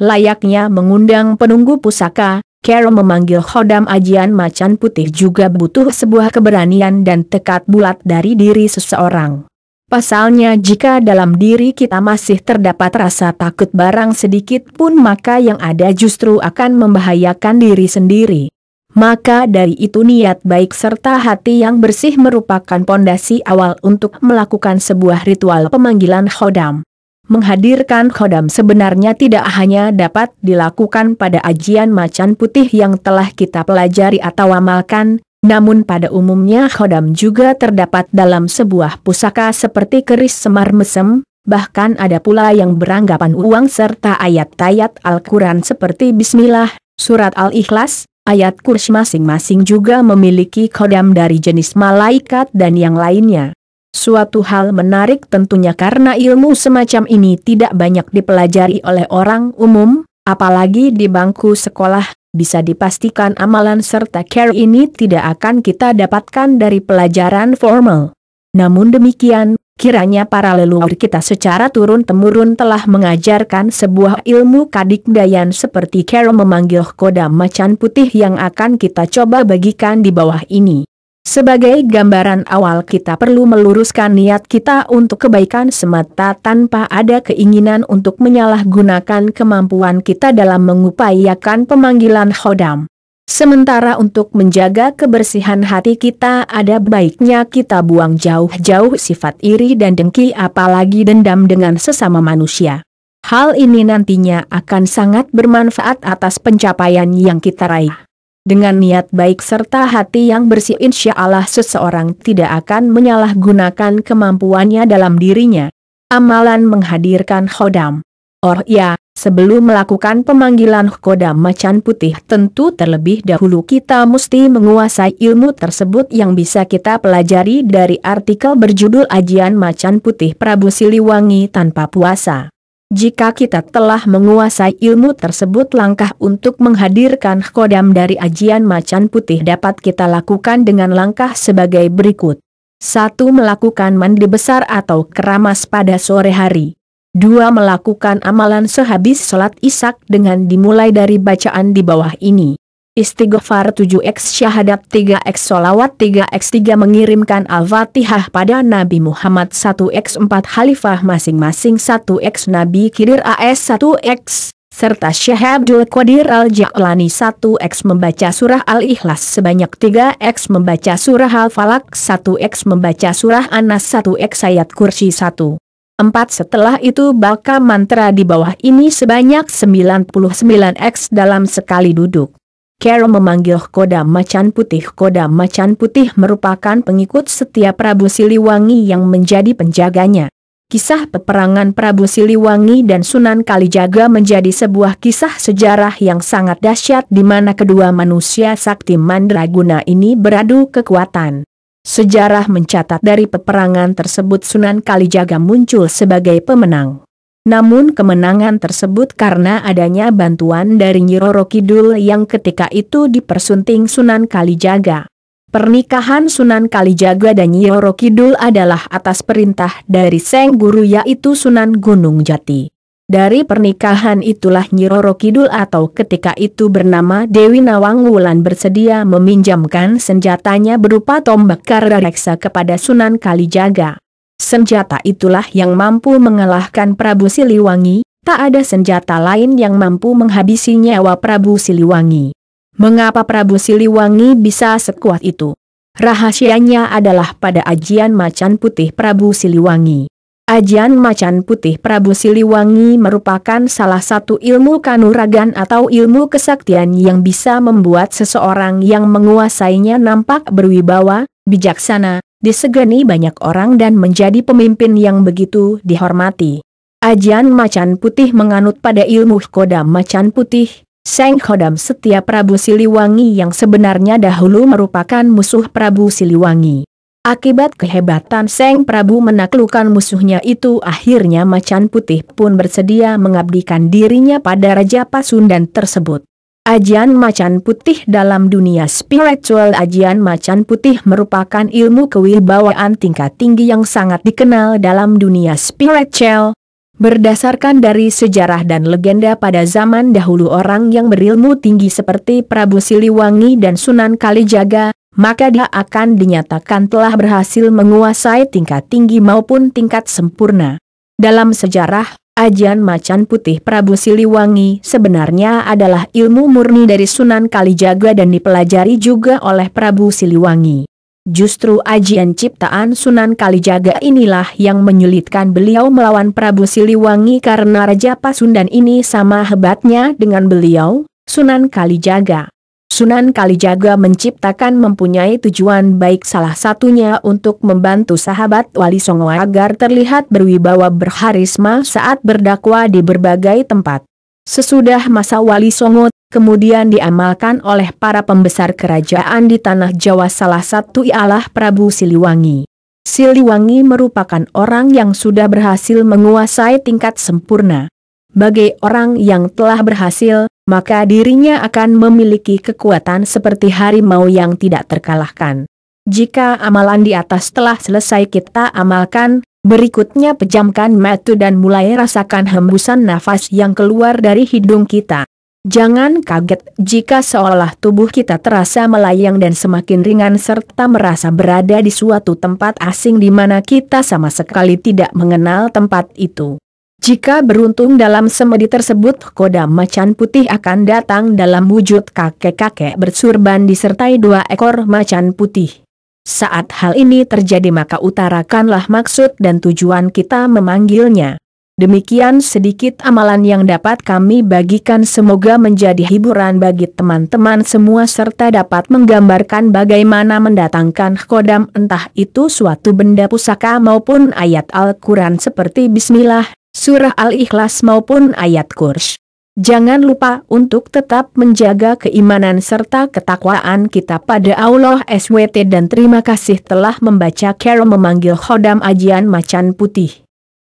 Layaknya mengundang penunggu pusaka, Carol memanggil Hodam Ajian Macan Putih juga butuh sebuah keberanian dan tekad bulat dari diri seseorang. Pasalnya jika dalam diri kita masih terdapat rasa takut barang sedikit pun maka yang ada justru akan membahayakan diri sendiri. Maka dari itu niat baik serta hati yang bersih merupakan pondasi awal untuk melakukan sebuah ritual pemanggilan khodam. Menghadirkan khodam sebenarnya tidak hanya dapat dilakukan pada ajian macan putih yang telah kita pelajari atau amalkan, namun pada umumnya khodam juga terdapat dalam sebuah pusaka seperti keris semar mesem, bahkan ada pula yang beranggapan uang serta ayat-ayat Al-Quran seperti Bismillah, Surat Al-Ikhlas, ayat kursi masing-masing juga memiliki khodam dari jenis malaikat dan yang lainnya. Suatu hal menarik tentunya karena ilmu semacam ini tidak banyak dipelajari oleh orang umum, apalagi di bangku sekolah, bisa dipastikan amalan serta care ini tidak akan kita dapatkan dari pelajaran formal. Namun demikian, kiranya para leluhur kita secara turun-temurun telah mengajarkan sebuah ilmu kadikdayan seperti care memanggil koda macan putih yang akan kita coba bagikan di bawah ini. Sebagai gambaran awal kita perlu meluruskan niat kita untuk kebaikan semata tanpa ada keinginan untuk menyalahgunakan kemampuan kita dalam mengupayakan pemanggilan khodam. Sementara untuk menjaga kebersihan hati kita ada baiknya kita buang jauh-jauh sifat iri dan dengki apalagi dendam dengan sesama manusia. Hal ini nantinya akan sangat bermanfaat atas pencapaian yang kita raih. Dengan niat baik serta hati yang bersih insya Allah seseorang tidak akan menyalahgunakan kemampuannya dalam dirinya. Amalan menghadirkan khodam. Or oh ya, sebelum melakukan pemanggilan khodam macan putih tentu terlebih dahulu kita mesti menguasai ilmu tersebut yang bisa kita pelajari dari artikel berjudul Ajian Macan Putih Prabu Siliwangi Tanpa Puasa. Jika kita telah menguasai ilmu tersebut langkah untuk menghadirkan kodam dari ajian macan putih dapat kita lakukan dengan langkah sebagai berikut. 1. Melakukan mandi besar atau keramas pada sore hari. 2. Melakukan amalan sehabis sholat isak dengan dimulai dari bacaan di bawah ini. Istighfar 7x syahadat 3x solawat 3x 3 mengirimkan Al-Fatihah pada Nabi Muhammad 1x 4 halifah masing-masing 1x Nabi Khidir AS 1x, serta Syekh Abdul Qadir Al-Ja'lani 1x membaca surah Al-Ikhlas sebanyak 3x membaca surah Al-Falak 1x membaca surah An-Nas 1x ayat kursi 1. 4 setelah itu baca mantra di bawah ini sebanyak 99x dalam sekali duduk. Kero memanggil Koda Macan Putih. Koda Macan Putih merupakan pengikut setiap Prabu Siliwangi yang menjadi penjaganya. Kisah peperangan Prabu Siliwangi dan Sunan Kalijaga menjadi sebuah kisah sejarah yang sangat dahsyat di mana kedua manusia sakti Mandraguna ini beradu kekuatan. Sejarah mencatat dari peperangan tersebut Sunan Kalijaga muncul sebagai pemenang. Namun kemenangan tersebut karena adanya bantuan dari Nyiroro Kidul yang ketika itu dipersunting Sunan Kalijaga. Pernikahan Sunan Kalijaga dan Nyiroro Kidul adalah atas perintah dari Seng Guru yaitu Sunan Gunung Jati. Dari pernikahan itulah Nyiroro Kidul atau ketika itu bernama Dewi Nawang Wulan bersedia meminjamkan senjatanya berupa tombak Karareksa kepada Sunan Kalijaga. Senjata itulah yang mampu mengalahkan Prabu Siliwangi, tak ada senjata lain yang mampu menghabisi nyawa Prabu Siliwangi. Mengapa Prabu Siliwangi bisa sekuat itu? Rahasianya adalah pada ajian macan putih Prabu Siliwangi. Ajian macan putih Prabu Siliwangi merupakan salah satu ilmu kanuragan atau ilmu kesaktian yang bisa membuat seseorang yang menguasainya nampak berwibawa, bijaksana, disegani banyak orang dan menjadi pemimpin yang begitu dihormati. Ajian Macan Putih menganut pada ilmu Kodam Macan Putih, Seng Kodam setia Prabu Siliwangi yang sebenarnya dahulu merupakan musuh Prabu Siliwangi. Akibat kehebatan Seng Prabu menaklukkan musuhnya itu akhirnya Macan Putih pun bersedia mengabdikan dirinya pada Raja Pasundan tersebut. Ajian Macan Putih dalam dunia spiritual Ajian Macan Putih merupakan ilmu kewibawaan tingkat tinggi yang sangat dikenal dalam dunia spiritual. Berdasarkan dari sejarah dan legenda pada zaman dahulu orang yang berilmu tinggi seperti Prabu Siliwangi dan Sunan Kalijaga, maka dia akan dinyatakan telah berhasil menguasai tingkat tinggi maupun tingkat sempurna. Dalam sejarah, Ajian Macan Putih Prabu Siliwangi sebenarnya adalah ilmu murni dari Sunan Kalijaga dan dipelajari juga oleh Prabu Siliwangi. Justru ajian ciptaan Sunan Kalijaga inilah yang menyulitkan beliau melawan Prabu Siliwangi karena Raja Pasundan ini sama hebatnya dengan beliau, Sunan Kalijaga. Sunan Kalijaga menciptakan mempunyai tujuan baik salah satunya untuk membantu sahabat Wali Songo agar terlihat berwibawa berharisma saat berdakwah di berbagai tempat. Sesudah masa Wali Songo, kemudian diamalkan oleh para pembesar kerajaan di Tanah Jawa salah satu ialah Prabu Siliwangi. Siliwangi merupakan orang yang sudah berhasil menguasai tingkat sempurna. Bagi orang yang telah berhasil, maka dirinya akan memiliki kekuatan seperti harimau yang tidak terkalahkan. Jika amalan di atas telah selesai kita amalkan, berikutnya pejamkan mata dan mulai rasakan hembusan nafas yang keluar dari hidung kita. Jangan kaget jika seolah tubuh kita terasa melayang dan semakin ringan serta merasa berada di suatu tempat asing di mana kita sama sekali tidak mengenal tempat itu. Jika beruntung dalam semedi tersebut koda macan putih akan datang dalam wujud kakek-kakek bersurban disertai dua ekor macan putih. Saat hal ini terjadi maka utarakanlah maksud dan tujuan kita memanggilnya. Demikian sedikit amalan yang dapat kami bagikan semoga menjadi hiburan bagi teman-teman semua serta dapat menggambarkan bagaimana mendatangkan kodam entah itu suatu benda pusaka maupun ayat Al-Quran seperti Bismillah, surah Al-Ikhlas maupun ayat kurs. Jangan lupa untuk tetap menjaga keimanan serta ketakwaan kita pada Allah SWT dan terima kasih telah membaca Carol memanggil Khodam Ajian Macan Putih.